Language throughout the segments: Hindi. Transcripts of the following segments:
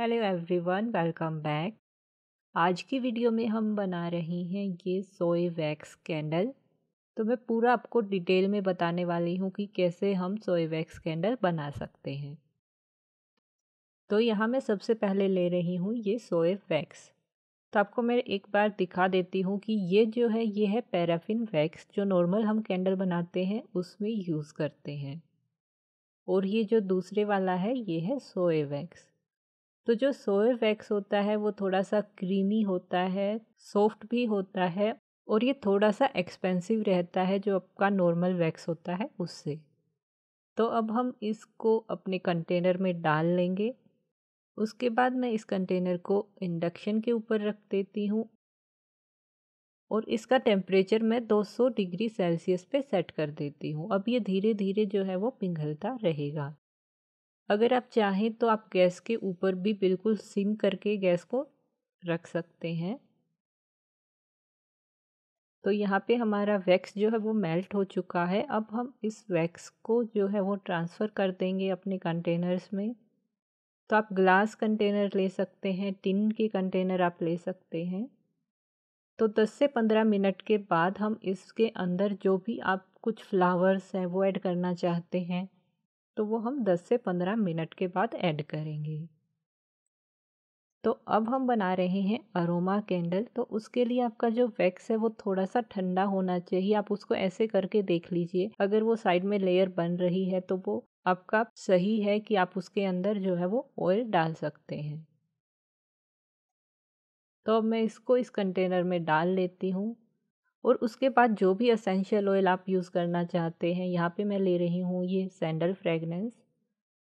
हेलो एवरीवन वेलकम बैक आज की वीडियो में हम बना रहे हैं ये सोए वैक्स कैंडल तो मैं पूरा आपको डिटेल में बताने वाली हूँ कि कैसे हम सोए वैक्स कैंडल बना सकते हैं तो यहाँ मैं सबसे पहले ले रही हूँ ये सोए वैक्स तो आपको मैं एक बार दिखा देती हूँ कि ये जो है ये है पैराफिन वैक्स जो नॉर्मल हम कैंडल बनाते हैं उसमें यूज़ करते हैं और ये जो दूसरे वाला है ये है सोए वैक्स तो जो सोए वैक्स होता है वो थोड़ा सा क्रीमी होता है सॉफ्ट भी होता है और ये थोड़ा सा एक्सपेंसिव रहता है जो आपका नॉर्मल वैक्स होता है उससे तो अब हम इसको अपने कंटेनर में डाल लेंगे उसके बाद मैं इस कंटेनर को इंडक्शन के ऊपर रख देती हूँ और इसका टेम्परेचर मैं 200 डिग्री सेल्सियस पे सेट कर देती हूँ अब ये धीरे धीरे जो है वो पिघलता रहेगा अगर आप चाहें तो आप गैस के ऊपर भी बिल्कुल सिम करके गैस को रख सकते हैं तो यहाँ पे हमारा वैक्स जो है वो मेल्ट हो चुका है अब हम इस वैक्स को जो है वो ट्रांसफ़र कर देंगे अपने कंटेनर्स में तो आप ग्लास कंटेनर ले सकते हैं टिन के कंटेनर आप ले सकते हैं तो 10 से 15 मिनट के बाद हम इसके अंदर जो भी आप कुछ फ्लावर्स हैं वो ऐड करना चाहते हैं तो वो हम 10 से 15 मिनट के बाद ऐड करेंगे तो अब हम बना रहे हैं अरोमा कैंडल तो उसके लिए आपका जो वैक्स है वो थोड़ा सा ठंडा होना चाहिए आप उसको ऐसे करके देख लीजिए अगर वो साइड में लेयर बन रही है तो वो आपका सही है कि आप उसके अंदर जो है वो ऑयल डाल सकते हैं तो अब मैं इसको इस कंटेनर में डाल लेती हूँ और उसके बाद जो भी असेंशियल ऑयल आप यूज़ करना चाहते हैं यहाँ पे मैं ले रही हूँ ये सैंडल फ्रेगनेंस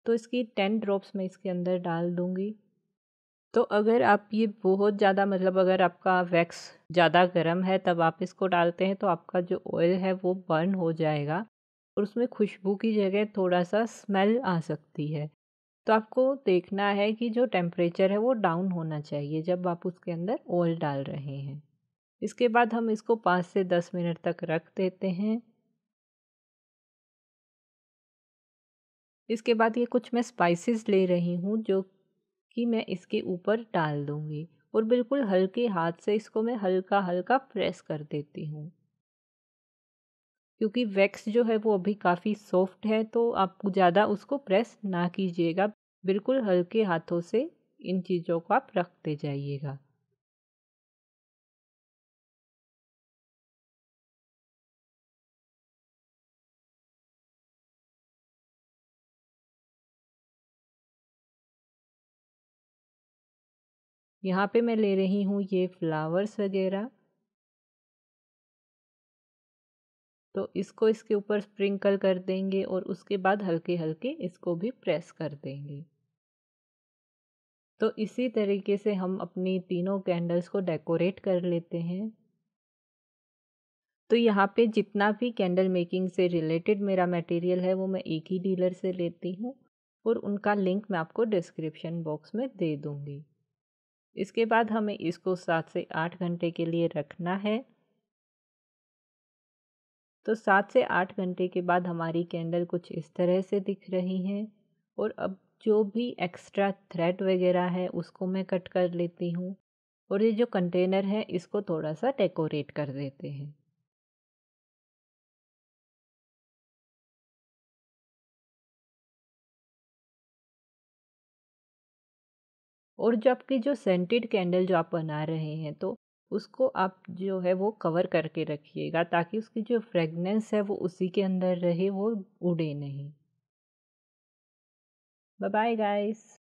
तो इसकी टेन ड्रॉप्स मैं इसके अंदर डाल दूँगी तो अगर आप ये बहुत ज़्यादा मतलब अगर आपका वैक्स ज़्यादा गर्म है तब आप इसको डालते हैं तो आपका जो ऑयल है वो बर्न हो जाएगा और उसमें खुशबू की जगह थोड़ा सा स्मेल आ सकती है तो आपको देखना है कि जो टेम्परेचर है वो डाउन होना चाहिए जब आप उसके अंदर ऑयल डाल रहे हैं इसके बाद हम इसको पाँच से दस मिनट तक रख देते हैं इसके बाद ये कुछ मैं स्पाइसेस ले रही हूँ जो कि मैं इसके ऊपर डाल दूँगी और बिल्कुल हल्के हाथ से इसको मैं हल्का हल्का प्रेस कर देती हूँ क्योंकि वैक्स जो है वो अभी काफ़ी सॉफ्ट है तो आप ज़्यादा उसको प्रेस ना कीजिएगा बिल्कुल हल्के हाथों से इन चीज़ों को आप रखते जाइएगा यहाँ पे मैं ले रही हूँ ये फ्लावर्स वगैरह तो इसको इसके ऊपर स्प्रिंकल कर देंगे और उसके बाद हल्के हल्के इसको भी प्रेस कर देंगे तो इसी तरीके से हम अपनी तीनों कैंडल्स को डेकोरेट कर लेते हैं तो यहाँ पे जितना भी कैंडल मेकिंग से रिलेटेड मेरा मटेरियल है वो मैं एक ही डीलर से लेती हूँ और उनका लिंक मैं आपको डिस्क्रिप्शन बॉक्स में दे दूँगी इसके बाद हमें इसको सात से आठ घंटे के लिए रखना है तो सात से आठ घंटे के बाद हमारी कैंडल कुछ इस तरह से दिख रही है और अब जो भी एक्स्ट्रा थ्रेड वगैरह है उसको मैं कट कर लेती हूँ और ये जो कंटेनर है इसको थोड़ा सा डेकोरेट कर देते हैं और जो आपकी जो सेंटेड कैंडल जो आप बना रहे हैं तो उसको आप जो है वो कवर करके रखिएगा ताकि उसकी जो फ्रेगनेंस है वो उसी के अंदर रहे वो उड़े नहीं बाय बाय गाइस